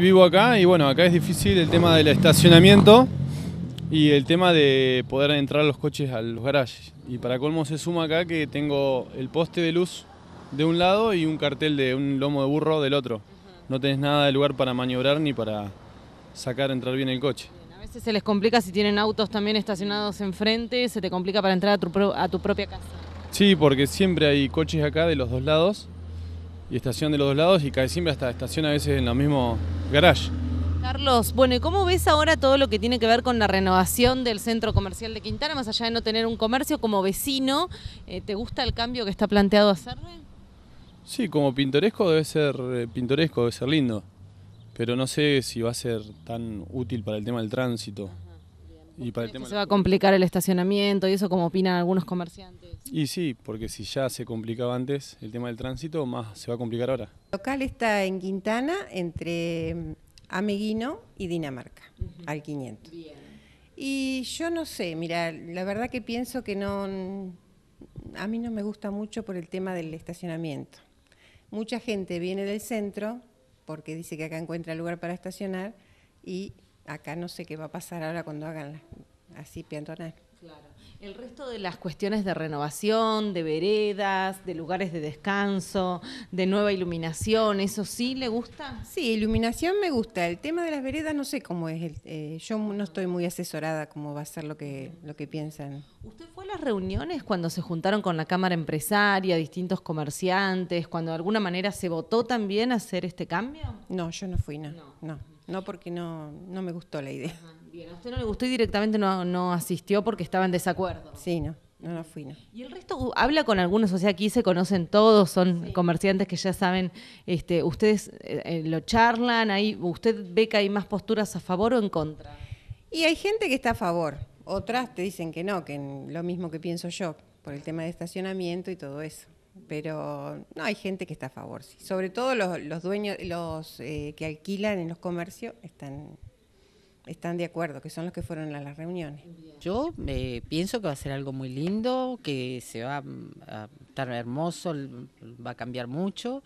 Vivo acá y bueno, acá es difícil el tema del estacionamiento y el tema de poder entrar los coches a los garages. Y para colmo se suma acá que tengo el poste de luz de un lado y un cartel de un lomo de burro del otro. No tenés nada de lugar para maniobrar ni para sacar entrar bien el coche. A veces se les complica si tienen autos también estacionados enfrente, se te complica para entrar a tu, a tu propia casa. Sí, porque siempre hay coches acá de los dos lados y estación de los dos lados y cae siempre hasta estación a veces en lo mismo garage. Carlos, bueno, ¿y cómo ves ahora todo lo que tiene que ver con la renovación del centro comercial de Quintana, más allá de no tener un comercio como vecino? Eh, ¿Te gusta el cambio que está planteado hacerle? Sí, como pintoresco debe ser eh, pintoresco, debe ser lindo, pero no sé si va a ser tan útil para el tema del tránsito. Y este, se va a complicar el estacionamiento y eso como opinan algunos comerciantes. Y sí, porque si ya se complicaba antes el tema del tránsito, más se va a complicar ahora. El local está en Quintana entre mm, Ameguino y Dinamarca, al 500. Y yo no sé, mira, la verdad que pienso que no, a mí no me gusta mucho por el tema del estacionamiento. Mucha gente viene del centro porque dice que acá encuentra lugar para estacionar y Acá no sé qué va a pasar ahora cuando hagan así piantonar. Claro. El resto de las cuestiones de renovación, de veredas, de lugares de descanso, de nueva iluminación, ¿eso sí le gusta? Sí, iluminación me gusta. El tema de las veredas no sé cómo es. Eh, yo no estoy muy asesorada cómo va a ser lo que, lo que piensan. ¿Usted fue a las reuniones cuando se juntaron con la Cámara Empresaria, distintos comerciantes, cuando de alguna manera se votó también hacer este cambio? No, yo no fui, no no porque no, no me gustó la idea. bien, a usted no le gustó y directamente no, no asistió porque estaba en desacuerdo. Sí, no. No, fui, no. ¿Y el resto habla con algunos? O sea, aquí se conocen todos, son comerciantes que ya saben, este, ustedes eh, eh, lo charlan, ahí, ¿usted ve que hay más posturas a favor o en contra? Y hay gente que está a favor, otras te dicen que no, que lo mismo que pienso yo, por el tema de estacionamiento y todo eso pero no hay gente que está a favor, sí. Sobre todo los, dueños, los eh, que alquilan en los comercios están están de acuerdo, que son los que fueron a las reuniones. Yo eh, pienso que va a ser algo muy lindo, que se va a, estar hermoso, va a cambiar mucho,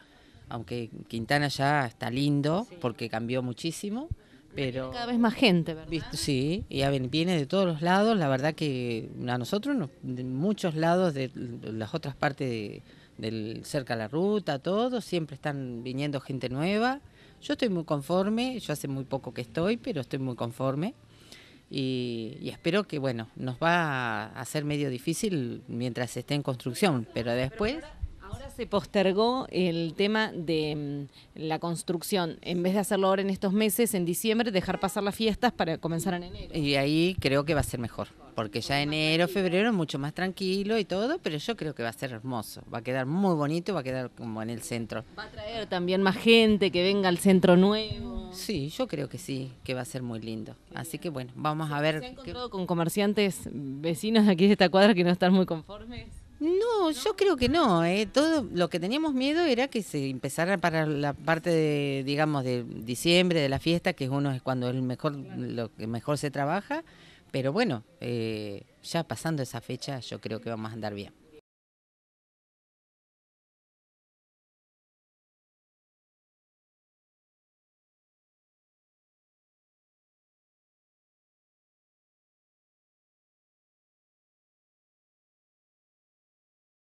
aunque Quintana ya está lindo porque cambió muchísimo cada vez más gente, ¿verdad? Sí, y viene de todos los lados. La verdad que a nosotros, de muchos lados, de las otras partes de, cerca a la ruta, todo, siempre están viniendo gente nueva. Yo estoy muy conforme, yo hace muy poco que estoy, pero estoy muy conforme. Y, y, espero que, bueno, nos va a hacer medio difícil mientras esté en construcción, pero después se postergó el tema de mm, la construcción. En vez de hacerlo ahora en estos meses, en diciembre, dejar pasar las fiestas para comenzar en enero. Y ahí creo que va a ser mejor, porque ya enero, febrero mucho más tranquilo y todo, pero yo creo que va a ser hermoso. Va a quedar muy bonito, va a quedar como en el centro. Va a traer también más gente que venga al centro nuevo. Sí, yo creo que sí, que va a ser muy lindo. Así que bueno, vamos a ver. ¿Se han encontrado con comerciantes vecinos aquí de esta cuadra que no están muy conformes? No, yo creo que no. Eh. Todo lo que teníamos miedo era que se empezara para la parte de, digamos, de diciembre de la fiesta, que uno es cuando el mejor, lo que mejor se trabaja. Pero bueno, eh, ya pasando esa fecha, yo creo que vamos a andar bien.